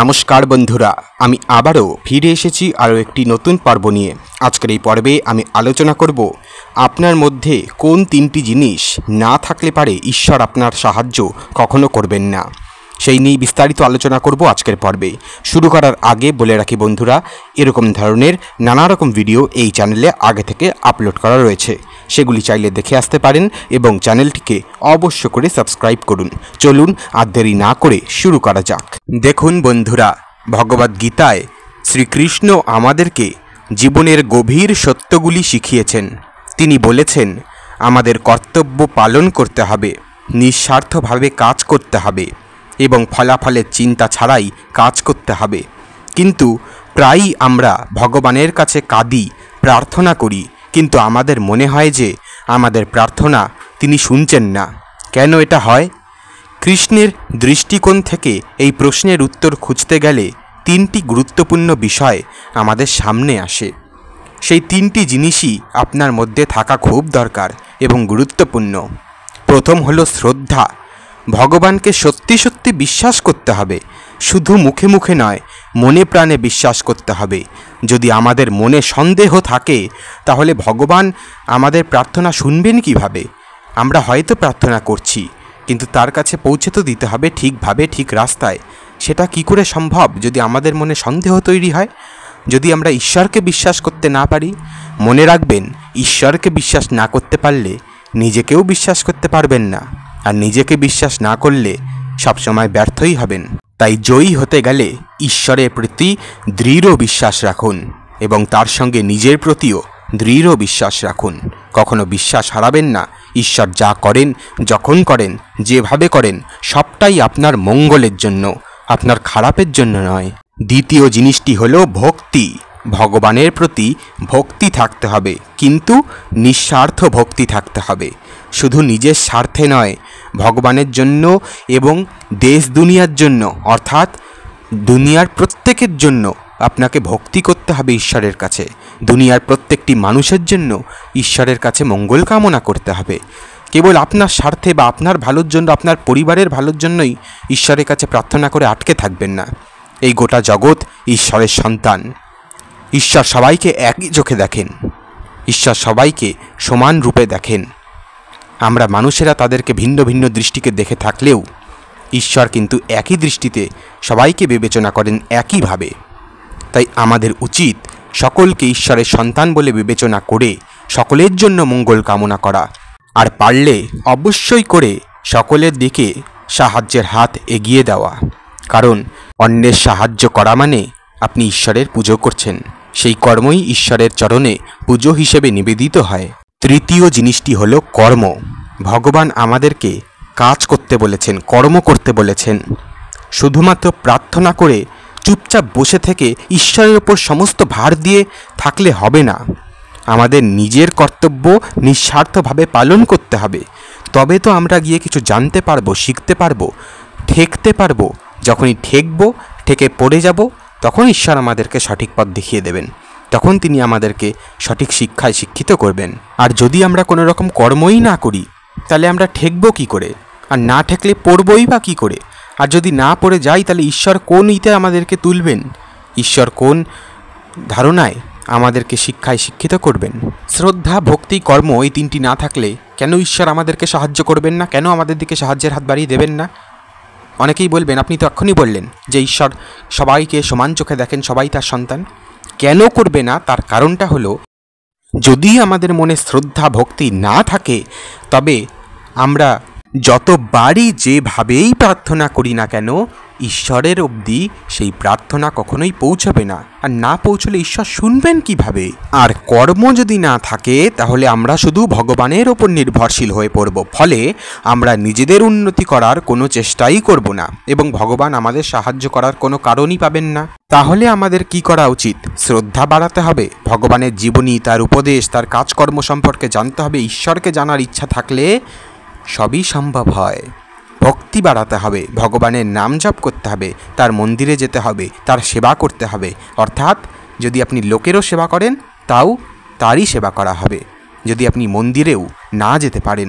নমস্কার বন্ধুরা আমি আবারও ফিরে এসেছি আরও একটি নতুন পর্ব নিয়ে আজকের এই পর্বে আমি আলোচনা করব আপনার মধ্যে কোন তিনটি জিনিস না থাকলে পারে ঈশ্বর আপনার সাহায্য কখনো করবেন না সেই নিয়ে বিস্তারিত আলোচনা করব আজকের পর্বে শুরু করার আগে বলে রাখি বন্ধুরা এরকম ধরনের নানা রকম ভিডিও এই চ্যানেলে আগে থেকে আপলোড করা রয়েছে সেগুলি চাইলে দেখে আসতে পারেন এবং চ্যানেলটিকে অবশ্য করে সাবস্ক্রাইব করুন চলুন আর দেরি না করে শুরু করা যাক দেখুন বন্ধুরা ভগবদ গীতায় শ্রীকৃষ্ণ আমাদেরকে জীবনের গভীর সত্যগুলি শিখিয়েছেন তিনি বলেছেন আমাদের কর্তব্য পালন করতে হবে নিঃস্বার্থভাবে কাজ করতে হবে এবং ফলাফলের চিন্তা ছাড়াই কাজ করতে হবে কিন্তু প্রায়ই আমরা ভগবানের কাছে কাঁদি প্রার্থনা করি কিন্তু আমাদের মনে হয় যে আমাদের প্রার্থনা তিনি শুনছেন না কেন এটা হয় কৃষ্ণের দৃষ্টিকোণ থেকে এই প্রশ্নের উত্তর খুঁজতে গেলে তিনটি গুরুত্বপূর্ণ বিষয় আমাদের সামনে আসে সেই তিনটি জিনিসই আপনার মধ্যে থাকা খুব দরকার এবং গুরুত্বপূর্ণ প্রথম হলো শ্রদ্ধা ভগবানকে সত্যি সত্যি বিশ্বাস করতে হবে শুধু মুখে মুখে নয় মনে প্রাণে বিশ্বাস করতে হবে যদি আমাদের মনে সন্দেহ থাকে তাহলে ভগবান আমাদের প্রার্থনা শুনবেন কিভাবে আমরা হয়তো প্রার্থনা করছি কিন্তু তার কাছে পৌঁছে তো দিতে হবে ঠিকভাবে ঠিক রাস্তায় সেটা কি করে সম্ভব যদি আমাদের মনে সন্দেহ তৈরি হয় যদি আমরা ঈশ্বরকে বিশ্বাস করতে না পারি মনে রাখবেন ঈশ্বরকে বিশ্বাস না করতে পারলে নিজেকেও বিশ্বাস করতে পারবেন না আর নিজেকে বিশ্বাস না করলে সবসময় ব্যর্থই হবেন তাই জয়ী হতে গেলে ঈশ্বরের প্রতি দৃঢ় বিশ্বাস রাখুন এবং তার সঙ্গে নিজের প্রতিও দৃঢ় বিশ্বাস রাখুন কখনো বিশ্বাস হারাবেন না ঈশ্বর যা করেন যখন করেন যেভাবে করেন সবটাই আপনার মঙ্গলের জন্য আপনার খারাপের জন্য নয় দ্বিতীয় জিনিসটি হলো ভক্তি ভগবানের প্রতি ভক্তি থাকতে হবে কিন্তু নিঃস্বার্থ ভক্তি থাকতে হবে শুধু নিজের স্বার্থে নয় ভগবানের জন্য এবং দেশ দুনিয়ার জন্য অর্থাৎ দুনিয়ার প্রত্যেকের জন্য আপনাকে ভক্তি করতে হবে ঈশ্বরের কাছে দুনিয়ার প্রত্যেকটি মানুষের জন্য ঈশ্বরের কাছে মঙ্গল কামনা করতে হবে কেবল আপনার স্বার্থে বা আপনার ভালোর জন্য আপনার পরিবারের ভালোর জন্যই ঈশ্বরের কাছে প্রার্থনা করে আটকে থাকবেন না এই গোটা জগৎ ঈশ্বরের সন্তান ঈশ্বর সবাইকে একই চোখে দেখেন ঈশ্বর সবাইকে সমান রূপে দেখেন আমরা মানুষেরা তাদেরকে ভিন্ন ভিন্ন দৃষ্টিকে দেখে থাকলেও ঈশ্বর কিন্তু একই দৃষ্টিতে সবাইকে বিবেচনা করেন একইভাবে তাই আমাদের উচিত সকলকে ঈশ্বরের সন্তান বলে বিবেচনা করে সকলের জন্য মঙ্গল কামনা করা আর পারলে অবশ্যই করে সকলের দিকে সাহায্যের হাত এগিয়ে দেওয়া কারণ অন্যের সাহায্য করা মানে আপনি ঈশ্বরের পুজো করছেন সেই কর্মই ঈশ্বরের চরণে পুজো হিসেবে নিবেদিত হয় তৃতীয় জিনিসটি হল কর্ম ভগবান আমাদেরকে কাজ করতে বলেছেন কর্ম করতে বলেছেন শুধুমাত্র প্রার্থনা করে চুপচাপ বসে থেকে ঈশ্বরের ওপর সমস্ত ভার দিয়ে থাকলে হবে না আমাদের নিজের কর্তব্য নিঃস্বার্থভাবে পালন করতে হবে তবে তো আমরা গিয়ে কিছু জানতে পারবো শিখতে পারবো ঠেকতে পারবো যখনই ঠেকবো ঠেকে পড়ে যাব তখন ঈশ্বর আমাদেরকে সঠিক পথ দেখিয়ে দেবেন তখন তিনি আমাদেরকে সঠিক শিক্ষায় শিক্ষিত করবেন আর যদি আমরা কোনো রকম কর্মই না করি তাহলে আমরা ঠেকব কি করে আর না ঠেকলে পড়বই বা কী করে আর যদি না পড়ে যাই তাহলে ঈশ্বর কোন ইতে আমাদেরকে তুলবেন ঈশ্বর কোন ধারণায় আমাদেরকে শিক্ষায় শিক্ষিত করবেন শ্রদ্ধা ভক্তি কর্ম এই তিনটি না থাকলে কেন ঈশ্বর আমাদেরকে সাহায্য করবেন না কেন আমাদের দিকে সাহায্যের হাত বাড়িয়ে দেবেন না অনেকেই বলবেন আপনি তো এক্ষুনি বললেন যে ঈশ্বর সবাইকে সমান চোখে দেখেন সবাই তার সন্তান কেন করবে না তার কারণটা হলো যদি আমাদের মনে শ্রদ্ধা ভক্তি না থাকে তবে আমরা যতবারই যেভাবেই প্রার্থনা করি না কেন ঈশ্বরের অবধি সেই প্রার্থনা কখনোই পৌঁছাবে না আর না পৌঁছলে ঈশ্বর শুনবেন কিভাবে আর কর্ম যদি না থাকে তাহলে আমরা শুধু ভগবানের ওপর নির্ভরশীল হয়ে পড়ব ফলে আমরা নিজেদের উন্নতি করার কোনো চেষ্টাই করব না এবং ভগবান আমাদের সাহায্য করার কোনো কারণই পাবেন না তাহলে আমাদের কি করা উচিত শ্রদ্ধা বাড়াতে হবে ভগবানের জীবনী তার উপদেশ তার কাজকর্ম সম্পর্কে জানতে হবে ঈশ্বরকে জানার ইচ্ছা থাকলে সবই সম্ভব হয় ভক্তি বাড়াতে হবে ভগবানের নাম জপ করতে হবে তার মন্দিরে যেতে হবে তার সেবা করতে হবে অর্থাৎ যদি আপনি লোকেরও সেবা করেন তাও তারই সেবা করা হবে যদি আপনি মন্দিরেও না যেতে পারেন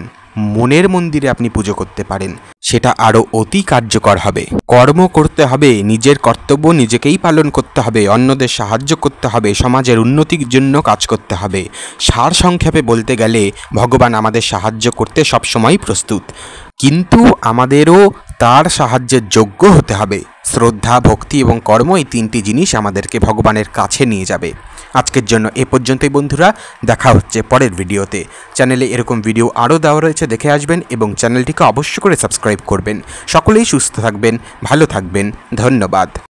মনের মন্দিরে আপনি পুজো করতে পারেন সেটা আরও অতি কার্যকর হবে কর্ম করতে হবে নিজের কর্তব্য নিজেকেই পালন করতে হবে অন্যদের সাহায্য করতে হবে সমাজের উন্নতির জন্য কাজ করতে হবে সার সংক্ষেপে বলতে গেলে ভগবান আমাদের সাহায্য করতে সবসময় প্রস্তুত কিন্তু আমাদেরও তার সাহায্যের যোগ্য হতে হবে শ্রদ্ধা ভক্তি এবং কর্ম এই তিনটি জিনিস আমাদেরকে ভগবানের কাছে নিয়ে যাবে আজকের জন্য এ পর্যন্তই বন্ধুরা দেখা হচ্ছে পরের ভিডিওতে চ্যানেলে এরকম ভিডিও আরও দেওয়া রয়েছে দেখে আসবেন এবং চ্যানেলটিকে অবশ্য করে সাবস্ক্রাইব করবেন সকলেই সুস্থ থাকবেন ভালো থাকবেন ধন্যবাদ